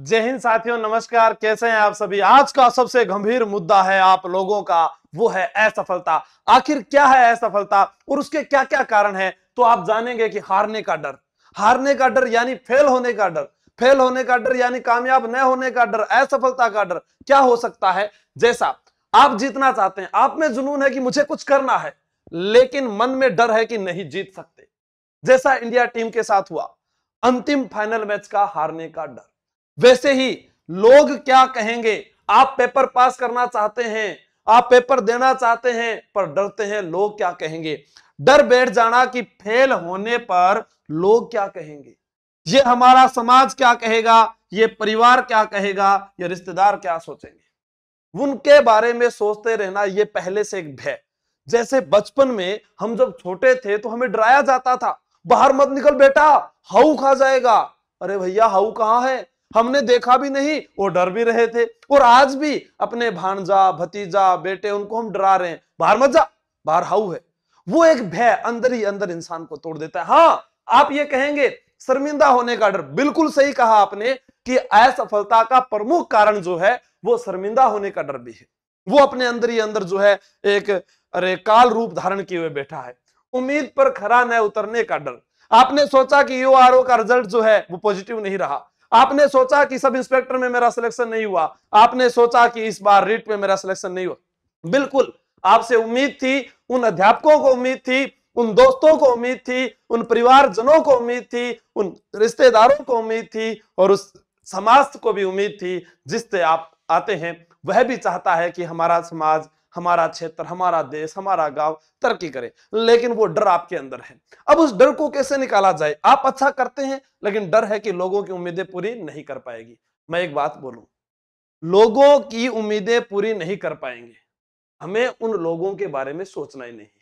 जय हिंद साथियों नमस्कार कैसे हैं आप सभी आज का सबसे गंभीर मुद्दा है आप लोगों का वो है असफलता आखिर क्या है असफलता और उसके क्या क्या कारण है तो आप जानेंगे कि हारने का डर हारने का डर यानी फेल होने का डर फेल होने का डर यानी कामयाब न होने का डर असफलता का डर क्या हो सकता है जैसा आप जीतना चाहते हैं आप में जुनून है कि मुझे कुछ करना है लेकिन मन में डर है कि नहीं जीत सकते जैसा इंडिया टीम के साथ हुआ अंतिम फाइनल मैच का हारने का डर वैसे ही लोग क्या कहेंगे आप पेपर पास करना चाहते हैं आप पेपर देना चाहते हैं पर डरते हैं लोग क्या कहेंगे डर बैठ जाना कि फेल होने पर लोग क्या कहेंगे ये हमारा समाज क्या कहेगा ये परिवार क्या कहेगा ये रिश्तेदार क्या सोचेंगे उनके बारे में सोचते रहना ये पहले से एक भय जैसे बचपन में हम जब छोटे थे तो हमें डराया जाता था बाहर मत निकल बेटा हाउ खा जाएगा अरे भैया हाउ कहाँ है हमने देखा भी नहीं वो डर भी रहे थे और आज भी अपने भानजा भतीजा बेटे उनको हम डरा रहे हैं बाहर मत जा बाहर हाउ है वो एक भय अंदर ही अंदर इंसान को तोड़ देता है हाँ आप ये कहेंगे शर्मिंदा होने का डर बिल्कुल सही कहा आपने कि असफलता का प्रमुख कारण जो है वो शर्मिंदा होने का डर भी है वो अपने अंदर ही अंदर जो है एक अरे काल रूप धारण किए हुए बैठा है उम्मीद पर खरा न उतरने का डर आपने सोचा कि यू आर ओ का रिजल्ट जो है वो पॉजिटिव नहीं रहा आपने सोचा कि सब इंस्पेक्टर में मेरा सिलेक्शन नहीं हुआ आपने सोचा कि इस बार रिट में मेरा सिलेक्शन नहीं हुआ बिल्कुल आपसे उम्मीद थी उन अध्यापकों को उम्मीद थी उन दोस्तों को उम्मीद थी उन परिवारजनों को उम्मीद थी उन रिश्तेदारों को उम्मीद थी और उस समाज को भी उम्मीद थी जिससे आप आते हैं वह भी चाहता है कि हमारा समाज हमारा क्षेत्र हमारा देश हमारा गांव तरक्की करे लेकिन वो डर आपके अंदर है अब उस डर को कैसे निकाला जाए आप अच्छा करते हैं लेकिन डर है कि लोगों की उम्मीदें पूरी नहीं कर पाएगी मैं एक बात बोलूं लोगों की उम्मीदें पूरी नहीं कर पाएंगे हमें उन लोगों के बारे में सोचना ही नहीं है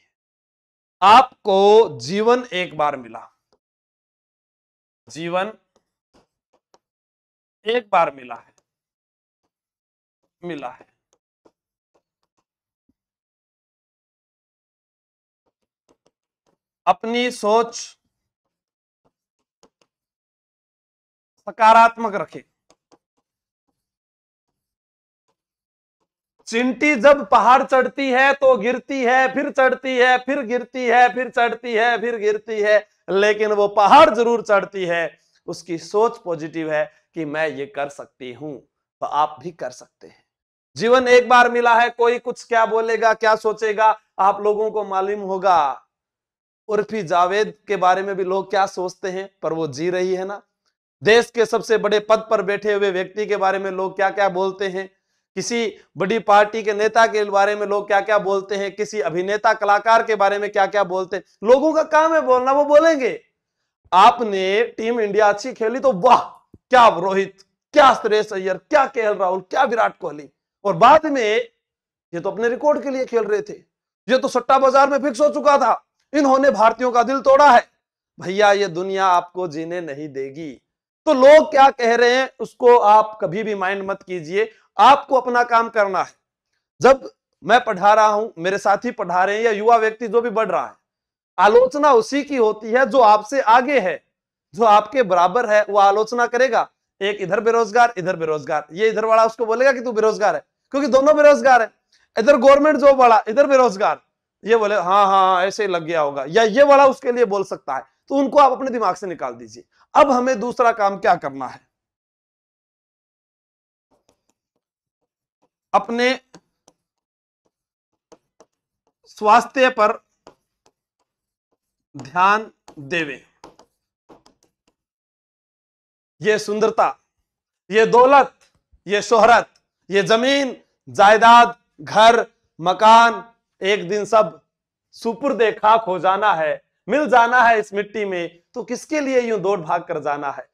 आपको जीवन एक बार मिला जीवन एक बार मिला है मिला है अपनी सोच सकारात्मक रखे चिंटी जब पहाड़ चढ़ती है तो गिरती है फिर चढ़ती है फिर गिरती है फिर चढ़ती है फिर गिरती है लेकिन वो पहाड़ जरूर चढ़ती है उसकी सोच पॉजिटिव है कि मैं ये कर सकती हूं तो आप भी कर सकते हैं जीवन एक बार मिला है कोई कुछ क्या बोलेगा क्या सोचेगा आप लोगों को मालूम होगा उर्फी जावेद के बारे में भी लोग क्या सोचते हैं पर वो जी रही है ना देश के सबसे बड़े पद पर बैठे हुए व्यक्ति के बारे में लोग क्या क्या बोलते हैं किसी बड़ी पार्टी के नेता के बारे में लोग क्या क्या बोलते हैं किसी अभिनेता कलाकार के बारे में क्या क्या बोलते हैं लोगों का काम है बोलना वो बोलेंगे आपने टीम इंडिया अच्छी खेली तो वाह क्या रोहित क्या श्रेयस अय्यर क्या के राहुल क्या विराट कोहली और बाद में ये तो अपने रिकॉर्ड के लिए खेल रहे थे ये तो सट्टा बाजार में फिक्स हो चुका था इन्होंने भारतीयों का दिल तोड़ा है भैया ये दुनिया आपको जीने नहीं देगी तो लोग क्या कह रहे हैं उसको आप कभी भी माइंड मत कीजिए आपको अपना काम करना है जब मैं पढ़ा रहा हूं मेरे साथी पढ़ा रहे हैं या युवा व्यक्ति जो भी बढ़ रहा है आलोचना उसी की होती है जो आपसे आगे है जो आपके बराबर है वो आलोचना करेगा एक इधर बेरोजगार इधर बेरोजगार ये इधर वाला उसको बोलेगा कि तू बेरोजगार है क्योंकि दोनों बेरोजगार है इधर गवर्नमेंट जॉब वाला इधर बेरोजगार ये बोले हाँ हाँ, हाँ ऐसे लग गया होगा या ये वाला उसके लिए बोल सकता है तो उनको आप अपने दिमाग से निकाल दीजिए अब हमें दूसरा काम क्या करना है अपने स्वास्थ्य पर ध्यान देवे ये सुंदरता ये दौलत ये शोहरत ये जमीन जायदाद घर मकान एक दिन सब सुपुर खाक हो जाना है मिल जाना है इस मिट्टी में तो किसके लिए यूं दौड़ भाग कर जाना है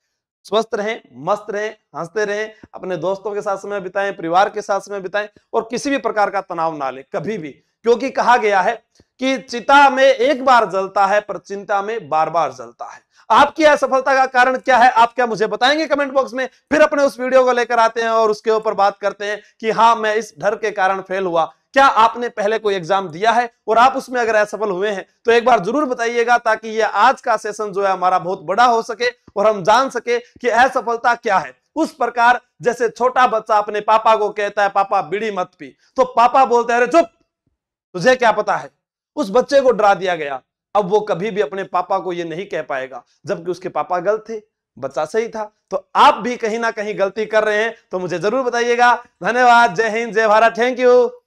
स्वस्थ रहें मस्त रहें हंसते रहें अपने दोस्तों के साथ समय बिताएं परिवार के साथ समय बिताएं और किसी भी प्रकार का तनाव ना लें कभी भी क्योंकि कहा गया है कि चिता में एक बार जलता है पर चिंता में बार बार जलता है आपकी असफलता का कारण क्या है आप क्या मुझे बताएंगे कमेंट बॉक्स में फिर अपने उस वीडियो को लेकर आते हैं और उसके ऊपर बात करते हैं कि हाँ मैं इस डर के कारण फेल हुआ क्या आपने पहले कोई एग्जाम दिया है और आप उसमें अगर असफल हुए हैं तो एक बार जरूर बताइएगा ताकि ये आज का सेशन जो है हमारा बहुत बड़ा हो सके और हम जान सके कि असफलता क्या है उस प्रकार जैसे छोटा बच्चा अपने पापा को कहता है पापा बीड़ी मत पी तो पापा बोलते हैं अरे चुप तुझे क्या पता है उस बच्चे को डरा दिया गया अब वो कभी भी अपने पापा को ये नहीं कह पाएगा जबकि उसके पापा गलत थे बच्चा सही था तो आप भी कहीं ना कहीं गलती कर रहे हैं तो मुझे जरूर बताइएगा धन्यवाद जय हिंद जय भारत थैंक यू